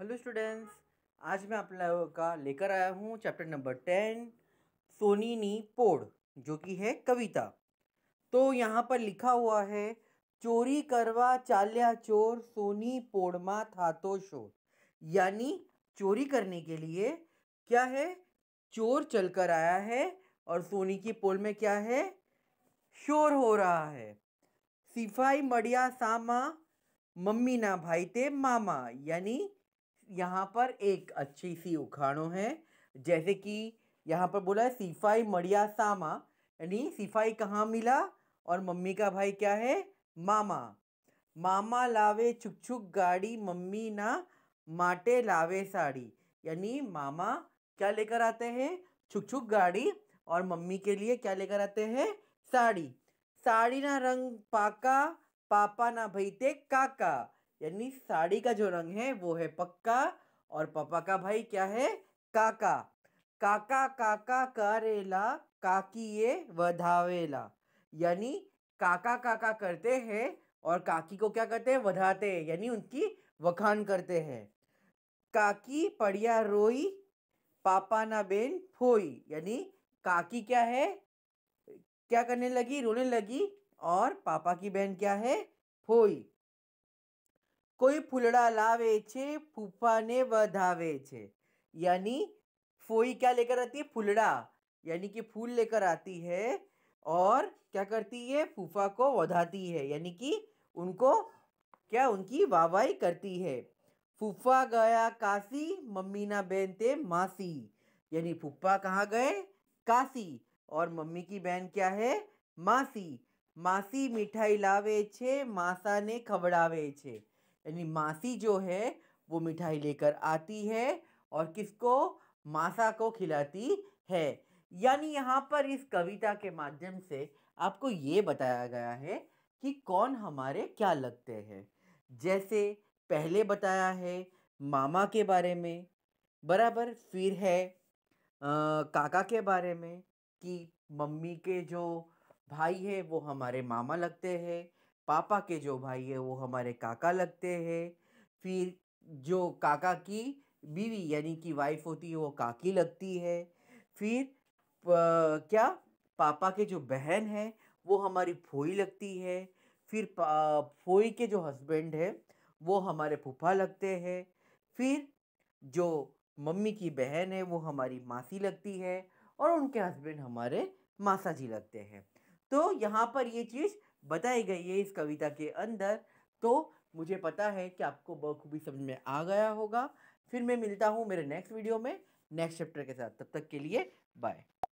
hello students आज मैं आप लोगों का लेकर आया हूँ चैप्टर नंबर टेन सोनी नी पोड़ जो कि है कविता तो यहाँ पर लिखा हुआ है चोरी करवा चाल्या चोर सोनी पोड़मा था तो शोर यानी चोरी करने के लिए क्या है चोर चल कर आया है और सोनी की पोल में क्या है शोर हो रहा है सिफाई मड़िया सामा मम्मी ना भाई ते मामा यानी यहाँ पर एक अच्छी सी उखाणो है जैसे कि यहाँ पर बोला है सिफाई मड़िया सामा यानी सिफाई कहाँ मिला और मम्मी का भाई क्या है मामा मामा लावे छुक छुक गाड़ी मम्मी ना माटे लावे साड़ी यानी मामा क्या लेकर आते हैं छुक छुक गाड़ी और मम्मी के लिए क्या लेकर आते हैं साड़ी साड़ी ना रंग पाका पापा ना भैते काका यानी साड़ी का जो रंग है वो है पक्का और पापा का भाई क्या है काका काका काका करेला ये वधावेला यानी काका काका करते हैं और काकी को क्या करते हैं वधाते हैं यानी उनकी वखान करते हैं काकी पढ़िया रोई पापा ना बेन फोई यानी काकी क्या है क्या करने लगी रोने लगी और पापा की बहन क्या है फोई कोई फूलड़ा लावे छे फूफा ने वधावे छे यानी फोई क्या लेकर आती है फूलड़ा यानी कि फूल लेकर आती है और क्या करती है फूफा को वधाती है यानी कि उनको क्या उनकी वाहवाही करती है फूफा गया काशी मम्मी ना बहन थे मासी यानी फूफा कहाँ गए काशी और मम्मी की बहन क्या है मासी मासी मिठाई लावे छे मासा ने खबड़ावे छे यानी मासी जो है वो मिठाई लेकर आती है और किसको मासा को खिलाती है यानी यहाँ पर इस कविता के माध्यम से आपको ये बताया गया है कि कौन हमारे क्या लगते हैं जैसे पहले बताया है मामा के बारे में बराबर फिर है आ, काका के बारे में कि मम्मी के जो भाई है वो हमारे मामा लगते हैं पापा के जो भाई है वो हमारे काका लगते हैं फिर जो काका की बीवी यानी कि वाइफ होती है वो काकी लगती है फिर क्या पापा के जो बहन है वो हमारी फोई लगती है फिर फोई के जो हस्बैंड है वो हमारे फूफा लगते हैं फिर जो मम्मी की बहन है वो हमारी मासी लगती है और उनके हस्बैंड हमारे मासा जी लगते हैं तो यहाँ पर ये चीज़ बताई गई है इस कविता के अंदर तो मुझे पता है कि आपको बखूबी समझ में आ गया होगा फिर मैं मिलता हूँ मेरे नेक्स्ट वीडियो में नेक्स्ट चैप्टर के साथ तब तक के लिए बाय